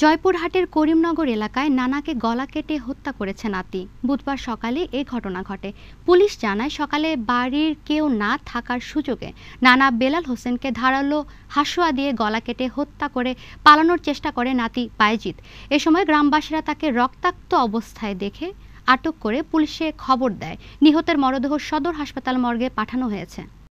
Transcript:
জয়পুরহাটের করিমনগর এলাকায় নানাকে গলা কেটে হত্যা করেছে নাতি বুধবার সকালে এ ঘটনা ঘটে পুলিশ জানায় সকালে বাড়ির কেউ না থাকার সুযোগে নানা বেলাল হোসেনকে ধারালো হাসুয়া দিয়ে গলা কেটে হত্যা করে পালানোর চেষ্টা করে নাতি পায়জিৎ এ সময় গ্রামবাসীরা তাকে রক্তাক্ত অবস্থায় দেখে আটক করে পুলিশে খবর দেয় নিহতের মরদেহ সদর হাসপাতাল মর্গে পাঠানো হয়েছে